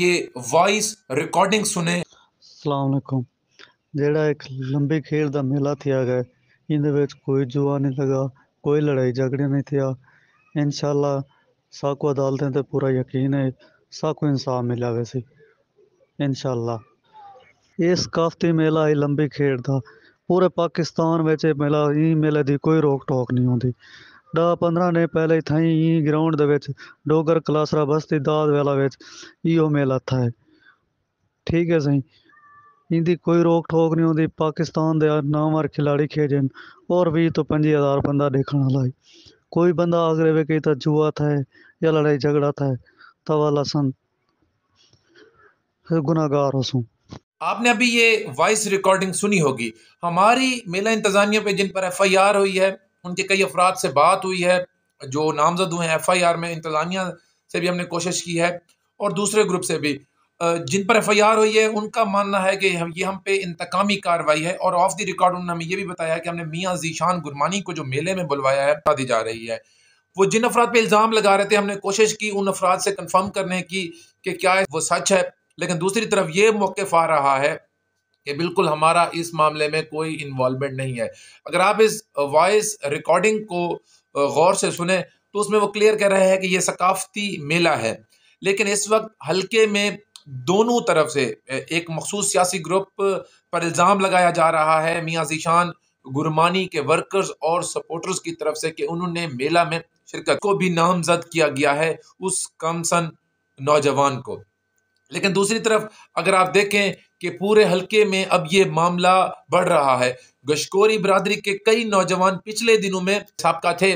ये voice recording सुने ਸਲਾਮੁਅਲੈਕਮ ਜਿਹੜਾ ਇੱਕ ਲੰਬੀ ਖੇਡ ਦਾ ਮੇਲਾ ਥਿਆ ਗਿਆ ਇਹਦੇ ਵਿੱਚ ਕੋਈ ਜੁਆ ਨਹੀਂ ਲਗਾ ਕੋਈ ਲੜਾਈ ਝਗੜਾ ਨਹੀਂ ਥਿਆ ਇਨਸ਼ਾਅੱਲਾ ਸਾਕੋ ਅਦਾਲਤਾਂ ਤੇ ਪੂਰਾ ਯਕੀਨ ਹੈ ਸਾਕੋ ਇਨਸਾਫ ਮਿਲਿਆ ਵੈਸੇ ਇਨਸ਼ਾਅੱਲਾ ਇਸ ਕਾਫਤੀ ਮੇਲਾ ਹੈ ਲੰਬੀ ਖੇਡ ਦਾ ਪੂਰੇ ਪਾਕਿਸਤਾਨ ਵਿੱਚ ਇਹ ਮੇਲਾ ਇਹ ਮੇਲੇ ਦੀ ਕੋਈ ਰੋਕ ਟੋਕ ਨਹੀਂ ਹੁੰਦੀ ॾह पंद्रहं ॾींहं पहिरियों ई थई ग्राउंड जे विच डोगर कलासरा बस्ती दाद वेला विच इहो मेला थाहे ठीक है साईं इनकी कोई रोक ठोक नहीं होती पाकिस्तान के नामवर खिलाड़ी खेजे और भी तो पंजी हज़ार बंदा देखने वाला कोई बंदा आगरे वे कहीं तो जुआ था या लड़ाई झगड़ा था तवाला सन गुनागार हो आपने अभी ये वॉइस रिकॉर्डिंग सुनी होगी हमारी मेला इंतजामिया पे जिन पर एफ आई आर हुई है उनके कई अफराद से बात हुई है जो नामजद हुए हैं एफ़ आई आर में इंतज़ामिया से भी हमने कोशिश की है और दूसरे ग्रुप से भी जिन पर एफ आई आर हुई है उनका मानना है कि हम ये हम पे इंतकामी कार्रवाई है और ऑफ द रिकॉर्ड उन्होंने हमें यह भी बताया कि हमने मियाँ जीशान गुरमानी को जो मेले में बुलवाया है बता दी जा रही है वो जिन अफराद पे इल्ज़ाम लगा रहे थे हमने कोशिश की उन अफराद से कन्फर्म करने की कि क्या वो सच है लेकिन दूसरी तरफ ये मौकफ आ रहा है कि बिल्कुल हमारा इस मामले में कोई इन्वॉल्वमेंट नहीं है अगर आप इस वॉइस रिकॉर्डिंग को गौर से सुने तो उसमें वो क्लियर कह रहे हैं कि ये सकाफती मेला है लेकिन इस वक्त हल्के में दोनों तरफ से एक मखसूस सियासी ग्रुप पर इल्ज़ाम लगाया जा रहा है मियाँ जीशान गुरमानी के वर्कर्स और सपोर्टर्स की तरफ से कि उन्होंने मेला में शिरकत को भी नामजद किया गया है उस कमसन नौजवान को लेकिन दूसरी तरफ अगर आप देखें कि पूरे हल्के में अब ये मामला बढ़ रहा है गशकोरी बरदरी के कई नौजवान पिछले दिनों में सबका थे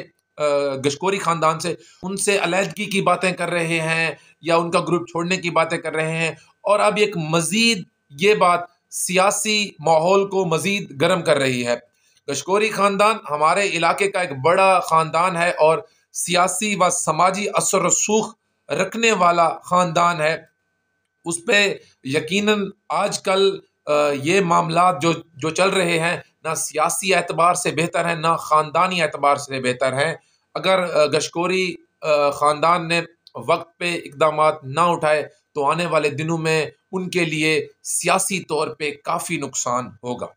गशकोरी खानदान से उनसे अलीहदगी की बातें कर रहे हैं या उनका ग्रुप छोड़ने की बातें कर रहे हैं और अब एक मजीद ये बात सियासी माहौल को मजीद गर्म कर रही है गशकोरी खानदान हमारे इलाके का एक बड़ा खानदान है और सियासी व समाजी असर रसूख रखने वाला खानदान है उस पर आज कल ये मामला जो जो चल रहे हैं ना सियासी एतबार से बेहतर हैं ना ख़ानदानी एतबार से बेहतर हैं अगर गशकोरी ख़ानदान ने वक्त पे इकदाम ना उठाए तो आने वाले दिनों में उनके लिए सियासी तौर पे काफ़ी नुकसान होगा